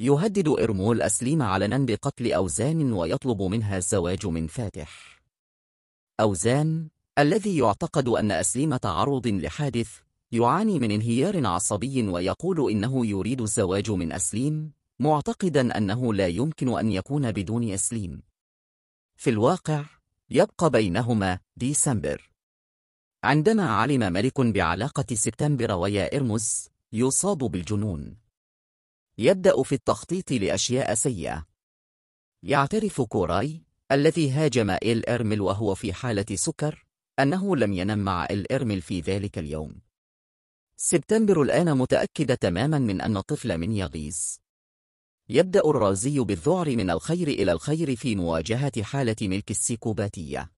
يهدد إرمول أسليم علنا بقتل أوزان ويطلب منها الزواج من فاتح أوزان الذي يعتقد أن أسليم تعرض لحادث يعاني من انهيار عصبي ويقول إنه يريد الزواج من أسليم معتقدا أنه لا يمكن أن يكون بدون أسليم في الواقع يبقى بينهما ديسمبر عندما علم ملك بعلاقة سبتمبر ويا إرمز يصاب بالجنون يبدأ في التخطيط لأشياء سيئة. يعترف كوراي الذي هاجم إرمل وهو في حالة سكر أنه لم ينم مع إرمل في ذلك اليوم. سبتمبر الآن متأكدة تماما من أن الطفل من يغيز. يبدأ الرازي بالذعر من الخير إلى الخير في مواجهة حالة ملك السيكوباتية.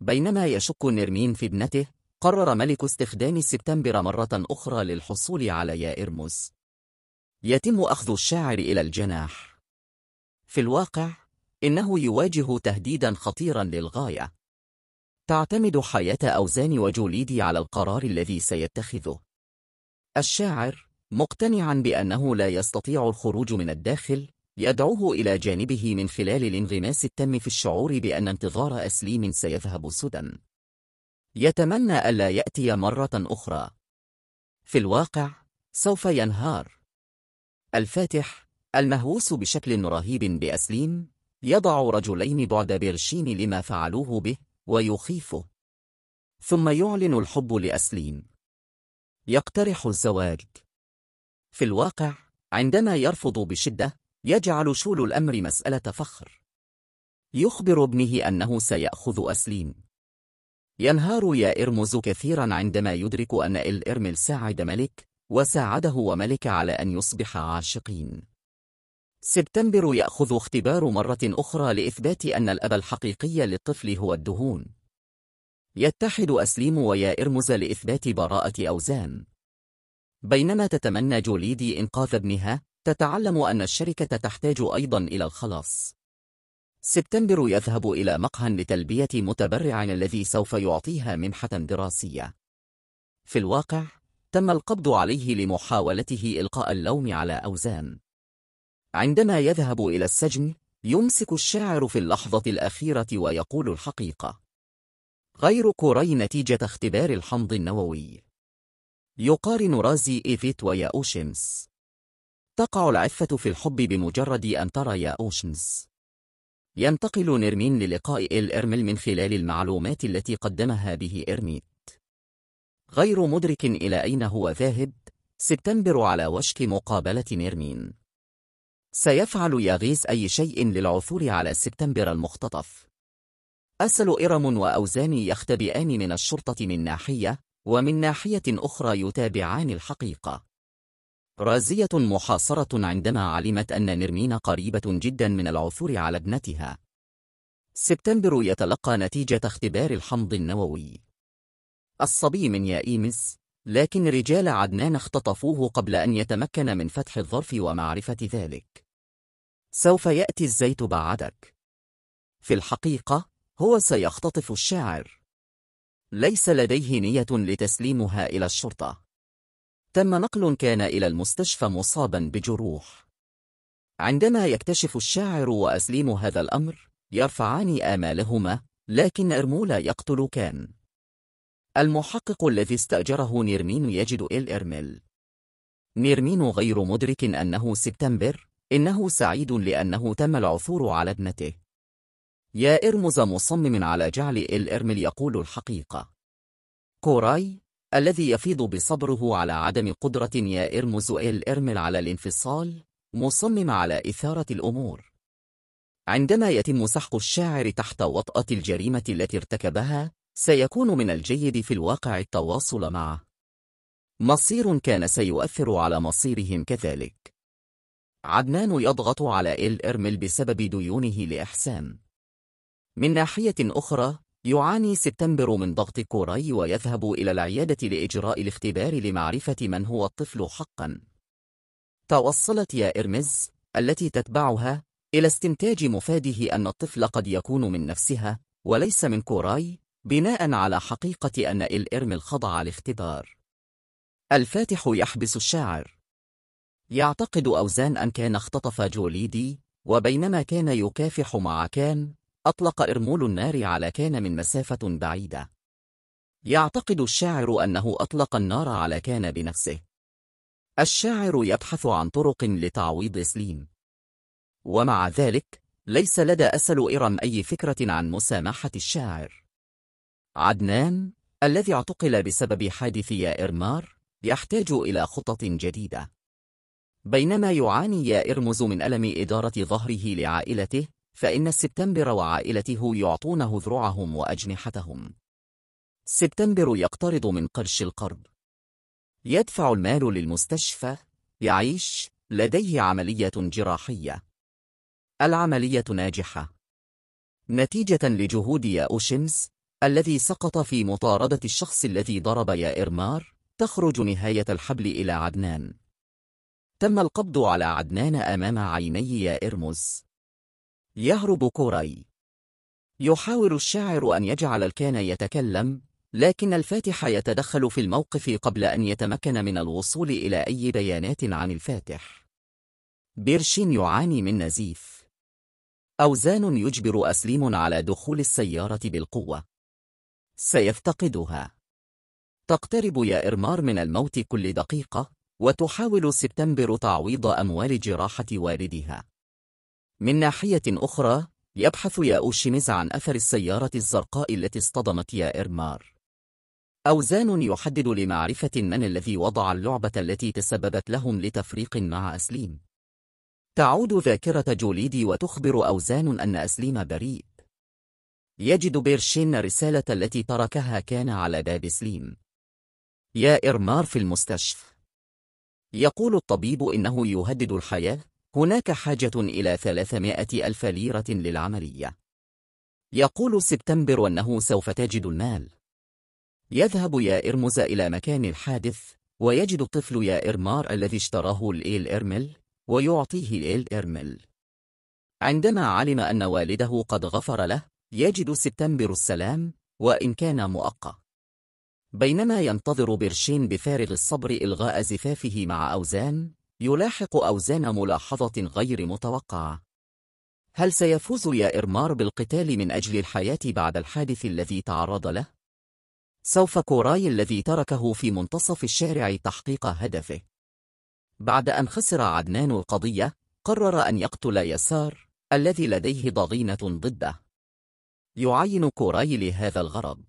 بينما يشك نرمين في ابنته، قرر ملك استخدام سبتمبر مرة أخرى للحصول على يا إرموز يتم أخذ الشاعر إلى الجناح في الواقع إنه يواجه تهديدا خطيرا للغاية تعتمد حياة أوزان وجوليدي على القرار الذي سيتخذه الشاعر مقتنعا بأنه لا يستطيع الخروج من الداخل يدعوه إلى جانبه من خلال الانغماس التام في الشعور بأن انتظار أسليم سيذهب سدى يتمنى ألا يأتي مرة أخرى في الواقع سوف ينهار الفاتح المهووس بشكل رهيب بأسليم يضع رجلين بعد برشين لما فعلوه به ويخيفه ثم يعلن الحب لأسليم يقترح الزواج في الواقع عندما يرفض بشدة يجعل شول الأمر مسألة فخر يخبر ابنه أنه سيأخذ أسليم ينهار يا إرمز كثيرا عندما يدرك أن الإرم الساعد ملك وساعده وملك على أن يصبح عاشقين سبتمبر يأخذ اختبار مرة أخرى لإثبات أن الأب الحقيقي للطفل هو الدهون يتحد أسليم ويا إرمز لإثبات براءة أوزان بينما تتمنى جوليدي إنقاذ ابنها تتعلم أن الشركة تحتاج أيضا إلى الخلاص سبتمبر يذهب إلى مقهى لتلبية متبرع الذي سوف يعطيها منحة دراسية في الواقع تم القبض عليه لمحاولته إلقاء اللوم على أوزان عندما يذهب إلى السجن يمسك الشاعر في اللحظة الأخيرة ويقول الحقيقة غير كوري نتيجة اختبار الحمض النووي يقارن رازي إيفيت وياوشمس تقع العفة في الحب بمجرد أن ترى ياوشمس ينتقل نيرمين للقاء الإرمل من خلال المعلومات التي قدمها به إرميت غير مدرك إلى أين هو ذاهب سبتمبر على وشك مقابلة نيرمين سيفعل ياغيس أي شيء للعثور على سبتمبر المختطف أسل إرم وأوزاني يختبئان من الشرطة من ناحية ومن ناحية أخرى يتابعان الحقيقة رازية محاصرة عندما علمت أن نرمين قريبة جدا من العثور على ابنتها سبتمبر يتلقى نتيجة اختبار الحمض النووي الصبي من يائيمس لكن رجال عدنان اختطفوه قبل أن يتمكن من فتح الظرف ومعرفة ذلك سوف يأتي الزيت بعدك في الحقيقة هو سيختطف الشاعر ليس لديه نية لتسليمها إلى الشرطة تم نقل كان إلى المستشفى مصابا بجروح عندما يكتشف الشاعر وأسليم هذا الأمر يرفعان آمالهما لكن أرمولا يقتل كان المحقق الذي استأجره نيرمين يجد إرميل نيرمين غير مدرك أنه سبتمبر إنه سعيد لأنه تم العثور على ابنته يا إرمز مصمم على جعل إرميل يقول الحقيقة كوراي الذي يفيض بصبره على عدم قدرة يا إرمز إرميل على الانفصال مصمم على إثارة الأمور عندما يتم سحق الشاعر تحت وطأة الجريمة التي ارتكبها سيكون من الجيد في الواقع التواصل معه. مصير كان سيؤثر على مصيرهم كذلك. عدنان يضغط على إل إرمل بسبب ديونه لإحسان. من ناحية أخرى، يعاني سبتمبر من ضغط كوري ويذهب إلى العيادة لإجراء الاختبار لمعرفة من هو الطفل حقاً. توصلت يا إرمز، التي تتبعها، إلى استنتاج مفاده أن الطفل قد يكون من نفسها، وليس من كوراي، بناء على حقيقة أن الإرمل خضع لاختبار الفاتح يحبس الشاعر يعتقد أوزان أن كان اختطف جوليدي وبينما كان يكافح مع كان أطلق إرمول النار على كان من مسافة بعيدة يعتقد الشاعر أنه أطلق النار على كان بنفسه الشاعر يبحث عن طرق لتعويض سليم ومع ذلك ليس لدى أسل إرم أي فكرة عن مسامحة الشاعر عدنان الذي اعتقل بسبب حادث يا إرمار يحتاج إلى خطة جديدة بينما يعاني إرمز من ألم إدارة ظهره لعائلته فإن سبتمبر وعائلته يعطونه ذرعهم وأجنحتهم سبتمبر يقترض من قرش القرض يدفع المال للمستشفى يعيش لديه عملية جراحية العملية ناجحة نتيجة لجهود يا ياوشيمز الذي سقط في مطاردة الشخص الذي ضرب يا إرمار تخرج نهاية الحبل إلى عدنان تم القبض على عدنان أمام عيني يا إرمز يهرب كوري يحاول الشاعر أن يجعل الكان يتكلم لكن الفاتح يتدخل في الموقف قبل أن يتمكن من الوصول إلى أي بيانات عن الفاتح بيرشين يعاني من نزيف أوزان يجبر أسليم على دخول السيارة بالقوة سيفتقدها تقترب يا إرمار من الموت كل دقيقة وتحاول سبتمبر تعويض أموال جراحة والدها من ناحية أخرى يبحث يا أوشيميز عن أثر السيارة الزرقاء التي اصطدمت يا إرمار أوزان يحدد لمعرفة من الذي وضع اللعبة التي تسببت لهم لتفريق مع أسليم تعود ذاكرة جوليدي وتخبر أوزان أن أسليم بريء يجد بيرشين رسالة التي تركها كان على باب سليم يا إرمار في المستشفى يقول الطبيب إنه يهدد الحياة هناك حاجة إلى 300 ألف ليرة للعملية يقول سبتمبر أنه سوف تجد المال يذهب يا إرمز إلى مكان الحادث ويجد الطفل يا إرمار الذي اشتراه الإيل إرمل ويعطيه الإيل إرمل عندما علم أن والده قد غفر له يجد سبتمبر السلام وإن كان مؤقت بينما ينتظر برشين بفارغ الصبر إلغاء زفافه مع أوزان يلاحق أوزان ملاحظة غير متوقعة هل سيفوز يا إرمار بالقتال من أجل الحياة بعد الحادث الذي تعرض له؟ سوف كوراي الذي تركه في منتصف الشارع تحقيق هدفه بعد أن خسر عدنان القضية قرر أن يقتل يسار الذي لديه ضغينة ضده يعين كوراي لهذا الغرض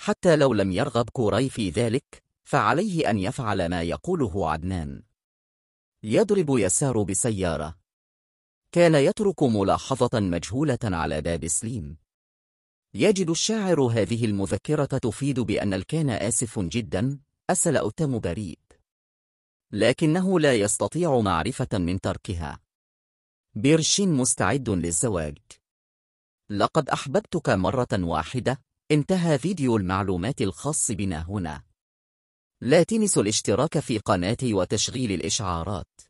حتى لو لم يرغب كوراي في ذلك فعليه أن يفعل ما يقوله عدنان يضرب يسار بسيارة كان يترك ملاحظة مجهولة على باب سليم يجد الشاعر هذه المذكرة تفيد بأن الكان آسف جدا أسل أتم بريء لكنه لا يستطيع معرفة من تركها بيرشين مستعد للزواج لقد أحببتك مرة واحدة انتهى فيديو المعلومات الخاص بنا هنا لا تنسوا الاشتراك في قناتي وتشغيل الإشعارات